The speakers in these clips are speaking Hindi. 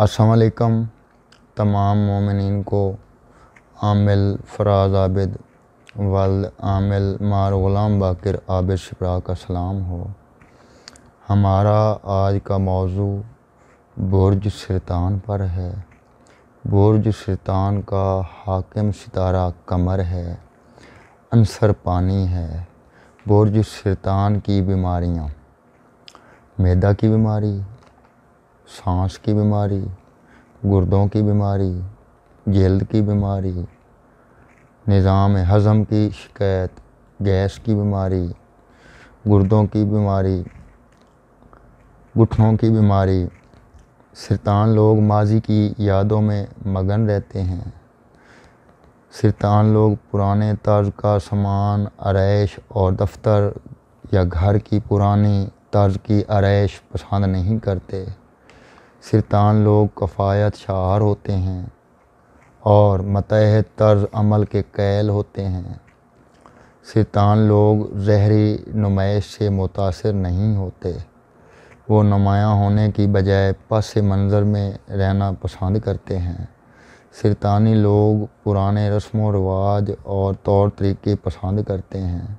असलकम तमाम ममिन को आमिल फराज आबिद वल आमिल मार ग़ुलाम बाकर आबिद शरा का सलाम हो हमारा आज का मौजू बुरज सरतान पर है बुरज सरतान का हाकिम सितारा कमर है अनसर पानी है बुरज सरतान की बीमारियाँ मैदा की बीमारी सांस की बीमारी गुर्दों की बीमारी जल्द की बीमारी निज़ाम हज़म की शिकायत गैस की बीमारी गुर्दों की बीमारी घुटनों की बीमारी सरतान लोग माजी की यादों में मगन रहते हैं सरतान लोग पुराने तर्ज का सामान आरैश और दफ्तर या घर की पुरानी तर्ज की आरइश पसंद नहीं करते सिरतान लोग कफ़ायत शहार होते हैं और मतह तर्ज अमल के कैल होते हैं सिरतान लोग जहरी नुमाइश से मुतासर नहीं होते वो नुमायाँ होने की बजाय पस मंज़र में रहना पसंद करते हैं सिरतानी लोग पुराने रस्म रवाज और तौर तरीके पसंद करते हैं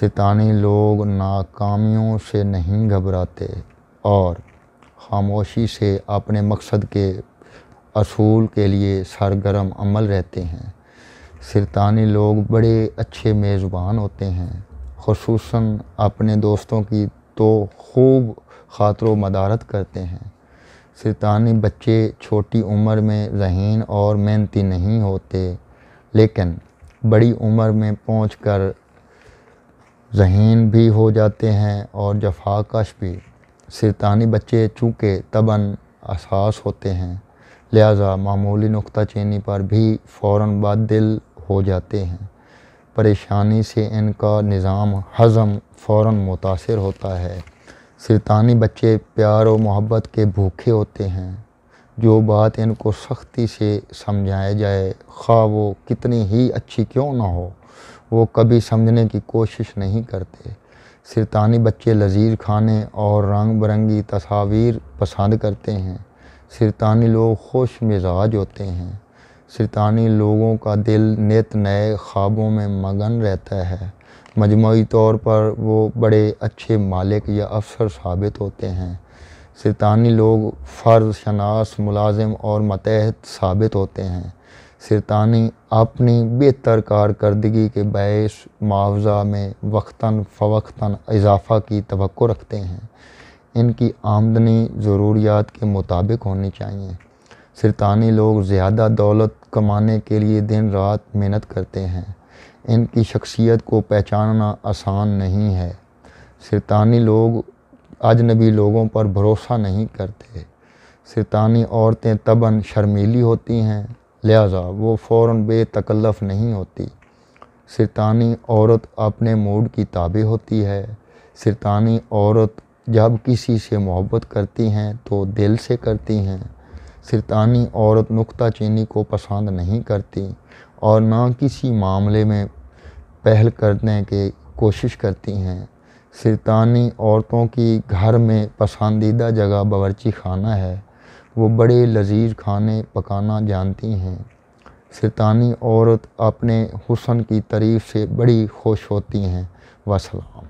सिरतानी लोग नाकामियों से नहीं घबराते और खामोशी से अपने मकसद के असूल के लिए सरगर्म अमल रहते हैं सिरतानी लोग बड़े अच्छे मेज़बान होते हैं खसूस अपने दोस्तों की तो खूब खातर मदारत करते हैं सिरतानी बच्चे छोटी उम्र में जहन और मेहनती नहीं होते लेकिन बड़ी उम्र में पहुँच कर जहन भी हो जाते हैं और जफाकश भी सिरतानी बच्चे चूँकि तबन असास होते हैं लिहाजा मामूली नुकता चीनी पर भी फ़ौर बाद दिल हो जाते हैं परेशानी से इनका निज़ाम हज़म फ़ौर मुतासर होता है सिरतानी बच्चे प्यार और मोहब्बत के भूखे होते हैं जो बात इनको सख्ती से समझाया जाए खा वो कितनी ही अच्छी क्यों ना हो वो कभी समझने की कोशिश नहीं करते सिरतानी बच्चे लजीज खाने और रंग बिरंगी तस्वीर पसंद करते हैं सिरतानी लोग खुश मिजाज होते हैं सिरतानी लोगों का दिल नित नए ख्वाबों में मगन रहता है मजमू तौर पर वो बड़े अच्छे मालिक या अफसर साबित होते हैं सिरतानी लोग फ़र्ज शनास मुलाजिम और मतहत साबित होते हैं सिरतानी अपनी बेहतर कारकर्दगी के बैस मुआवजा में वक्ता फ़वक्ता इजाफा की तो रखते हैं इनकी आमदनी ज़रूरियात के मुताबिक होनी चाहिए सिरतानी लोग ज़्यादा दौलत कमाने के लिए दिन रात मेहनत करते हैं इनकी शख्सियत को पहचानना आसान नहीं है सिरतानी लोग अजनबी लोगों पर भरोसा नहीं करते सिरतानी औरतें तबन शर्मीली होती हैं लिहाजा वो फ़ौर बेतकल्लफ़ नहीं होती सिरतानी औरत अपने मूड की ताबे होती है सिरतानी औरत जब किसी से मोहब्बत करती हैं तो दिल से करती हैं सिरतानी औरत नुकता चीनी को पसंद नहीं करती और ना किसी मामले में पहल करने की कोशिश करती हैं सिरतानी औरतों की घर में पसंदीदा जगह बावर्ची खाना है वो बड़े लजीज खाने पकाना जानती हैं सितानी औरत अपने हुसन की तारीफ से बड़ी खुश होती हैं वसलाम